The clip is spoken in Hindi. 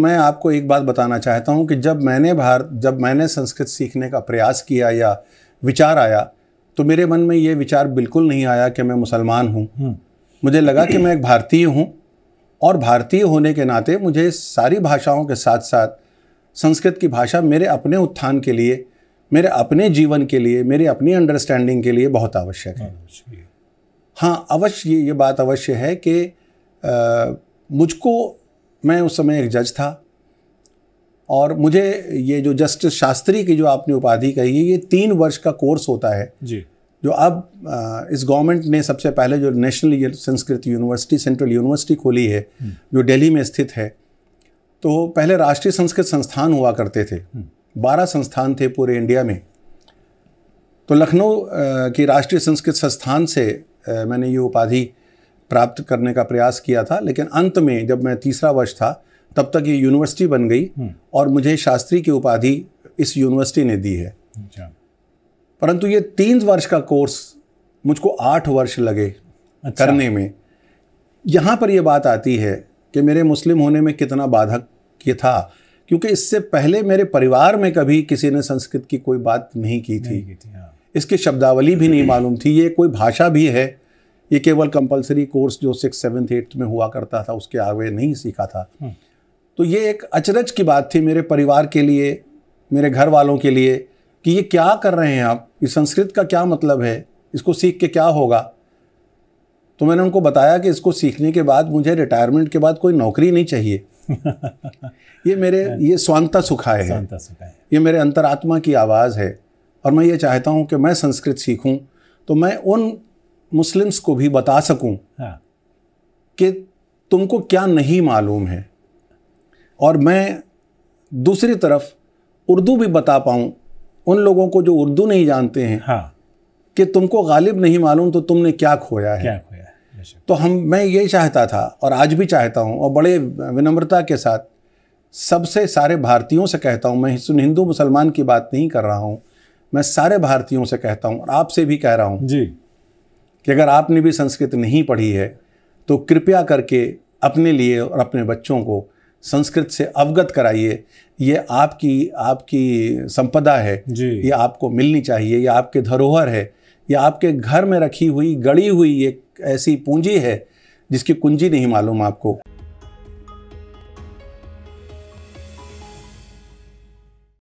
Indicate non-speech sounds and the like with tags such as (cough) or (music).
मैं आपको एक बात बताना चाहता हूँ कि जब मैंने भारत जब मैंने संस्कृत सीखने का प्रयास किया या विचार आया तो मेरे मन में ये विचार बिल्कुल नहीं आया कि मैं मुसलमान हूँ हम्म। मुझे लगा कि मैं एक भारतीय हूँ और भारतीय होने के नाते मुझे सारी भाषाओं के साथ साथ संस्कृत की भाषा मेरे अपने उत्थान के लिए मेरे अपने जीवन के लिए मेरी अपनी अंडरस्टैंडिंग के लिए बहुत आवश्यक है हाँ अवश्य ये बात अवश्य है कि मुझको मैं उस समय एक जज था और मुझे ये जो जस्टिस शास्त्री की जो आपने उपाधि कही है ये तीन वर्ष का कोर्स होता है जी जो अब इस गवर्नमेंट ने सबसे पहले जो national Sanskrit university central university खोली है हम्म। जो दिल्ली में स्थित है तो पहले राष्ट्रीय संस्कृत संस्थान हुआ करते थे हम्म। बारह संस्थान थे पूरे इंडिया में तो लखनऊ की राष्ट्रीय संस्कृत संस्थान से मैंने ये उपाधि प्राप्त करने का प्रयास किया था लेकिन अंत में जब मैं तीसरा वर्ष था तब तक ये यूनिवर्सिटी बन गई हम्म। और मुझे शास्त्री की उपाधि इस यूनिवर्सिटी ने दी है अच्छा। परंतु ये तीन वर्ष का कोर्स मुझको आठ वर्ष लगे अच्छा। करने में यहाँ पर यह बात आती है कि मेरे मुस्लिम होने में कितना बाधक ये था क्योंकि इससे पहले मेरे परिवार में कभी किसी ने संस्कृत की कोई बात नहीं की थी, नहीं की थी हाँ। इसकी शब्दावली भी नहीं (clears throat) मालूम थी ये कोई भाषा भी है ये केवल कंपलसरी कोर्स जो सिक्स सेवन्थ एट्थ में हुआ करता था उसके आगे नहीं सीखा था हम्म। तो ये एक अचरज की बात थी मेरे परिवार के लिए मेरे घर वालों के लिए कि ये क्या कर रहे हैं आप ये संस्कृत का क्या मतलब है इसको सीख के क्या होगा तो मैंने उनको बताया कि इसको सीखने के बाद मुझे रिटायरमेंट के बाद कोई नौकरी नहीं चाहिए (laughs) ये मेरे हाँ। ये स्वांता सुखाए है ये मेरे अंतरात्मा की आवाज़ है और मैं ये चाहता हूँ कि मैं संस्कृत सीखूँ तो मैं उन मुस्लिम्स को भी बता सकूं हाँ। कि तुमको क्या नहीं मालूम है और मैं दूसरी तरफ उर्दू भी बता पाऊं उन लोगों को जो उर्दू नहीं जानते हैं हाँ। कि तुमको गालिब नहीं मालूम तो तुमने क्या खोया है क्या खोया है तो हम मैं ये चाहता था और आज भी चाहता हूँ और बड़े विनम्रता के साथ सबसे सारे भारतीयों से कहता हूँ मैं सुन हिंदू मुसलमान की बात नहीं कर रहा हूँ मैं सारे भारतीयों से कहता हूँ और आपसे भी कह रहा हूँ जी कि अगर आपने भी संस्कृत नहीं पढ़ी है तो कृपया करके अपने लिए और अपने बच्चों को संस्कृत से अवगत कराइए ये आपकी आपकी संपदा है ये आपको मिलनी चाहिए ये आपके धरोहर है ये आपके घर में रखी हुई गड़ी हुई एक ऐसी पूंजी है जिसकी कुंजी नहीं मालूम आपको